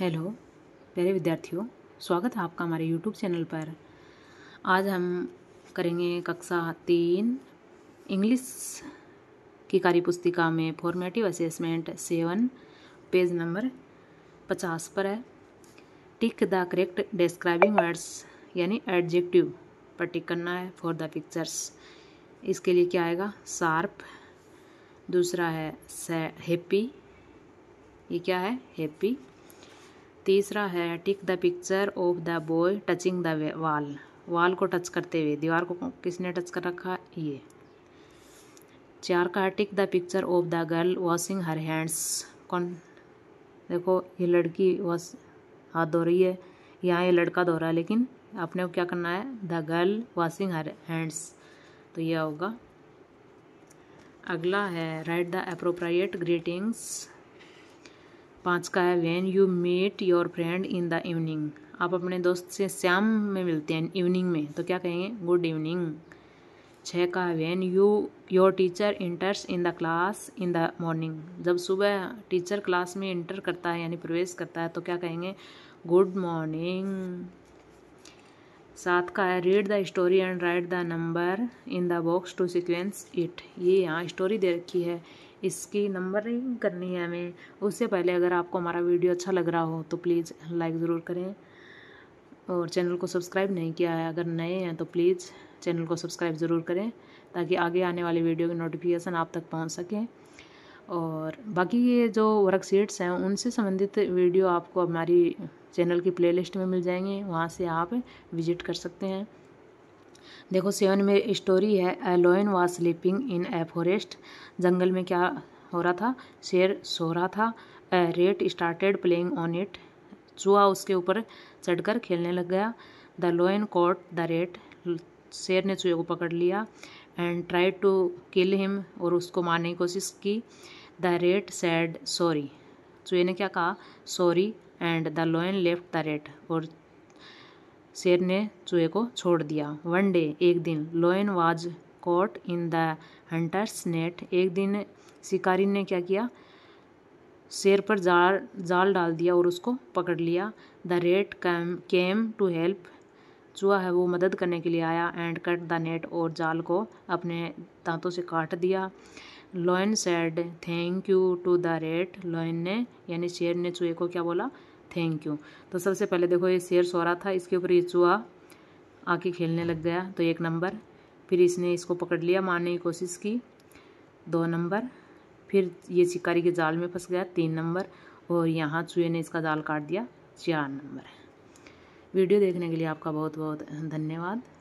hello प्यारे विद्यार्थियों स्वागत है आपका हमारे यूट्यूब चैनल पर आज हम करेंगे कक्षा तीन इंग्लिश की कार्य पुस्तिका में formative assessment seven page number पचास पर है tick the correct describing words यानी एडजेक्टिव पर टिक करना है फॉर द पिक्चर्स इसके लिए क्या आएगा शार्प दूसरा है हैप्पी ये क्या है हैप्पी तीसरा है tick the picture of the boy touching the wall wall को टच करते हुए दीवार को किसने टच कर रखा ये चार का है tick the picture of the girl washing her hands कौन देखो ये लड़की वॉश हाथ धो रही है यहाँ ये लड़का धो रहा है लेकिन आपने क्या करना है the girl washing her hands तो यह होगा अगला है राइट द अप्रोप्रिएट ग्रीटिंग्स पाँच का है when you met your friend in the evening आप अपने दोस्त से शाम में मिलते हैं इवनिंग में तो क्या कहेंगे गुड इवनिंग छः का है when you your teacher enters in the class in the morning जब सुबह टीचर क्लास में इंटर करता है यानी प्रवेश करता है तो क्या कहेंगे गुड मॉर्निंग सात का है read the story and write the number in the box to sequence it ये यहाँ स्टोरी दे रखी है इसकी नंबरिंग करनी है हमें उससे पहले अगर आपको हमारा वीडियो अच्छा लग रहा हो तो प्लीज़ लाइक ज़रूर करें और चैनल को सब्सक्राइब नहीं किया है अगर नए हैं तो प्लीज़ चैनल को सब्सक्राइब ज़रूर करें ताकि आगे आने वाली वीडियो की नोटिफिकेशन आप तक पहुंच सकें और बाकी ये जो वर्कशीट्स हैं उनसे संबंधित वीडियो आपको हमारी चैनल की प्लेलिस्ट में मिल जाएंगे वहाँ से आप विजिट कर सकते हैं देखो सेवन में स्टोरी है a lion was sleeping in a forest जंगल में क्या हो रहा था शेर सो रहा था rat started playing on it चूहा उसके ऊपर चढ़कर खेलने लग गया the lion caught the rat शेर ने चूहे को पकड़ लिया and try to kill him और उसको मारने की कोशिश की द रेट सैड सॉरी चूहे ने क्या कहा sorry and the lion left the rat और शेर ने चूहे को छोड़ दिया वन डे एक दिन lion was caught in the hunters net एक दिन शिकारी ने क्या किया शेर पर जाल जाल डाल दिया और उसको पकड़ लिया the rat came came to help चूहा है वो मदद करने के लिए आया एंड कट द नेट और जाल को अपने दांतों से काट दिया lion said thank you to the rat lion ने यानी शेर ने चूहे को क्या बोला थैंक यू तो सबसे पहले देखो ये शेर सो रहा था इसके ऊपर ये चूहा आके खेलने लग गया तो एक नंबर फिर इसने इसको पकड़ लिया मारने की कोशिश की दो नंबर फिर ये शिकारी के जाल में फंस गया तीन नंबर और यहाँ चूहे ने इसका जाल काट दिया चार नंबर वीडियो देखने के लिए आपका बहुत बहुत धन्यवाद